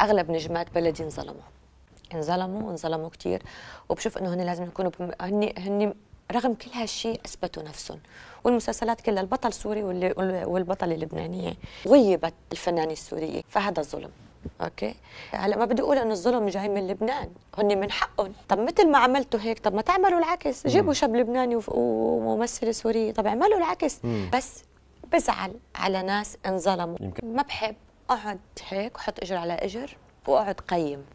اغلب نجمات بلدي انظلموا انظلموا انظلموا كثير وبشوف انه هن لازم يكونوا بم... هن هن رغم كل هالشيء اثبتوا نفسهم والمسلسلات كلها البطل سوري والبطله اللبنانيه غيبت الفنانه السوريه فهذا ظلم اوكي هلا ما بدي اقول انه الظلم جاي من لبنان هن من حقهم طب مثل ما عملتوا هيك طب ما تعملوا العكس جيبوا شاب لبناني وممثله سوريه طب اعملوا العكس مم. بس بزعل على ناس انظلموا ما بحب اقعد هيك وحط اجر على اجر واقعد قيم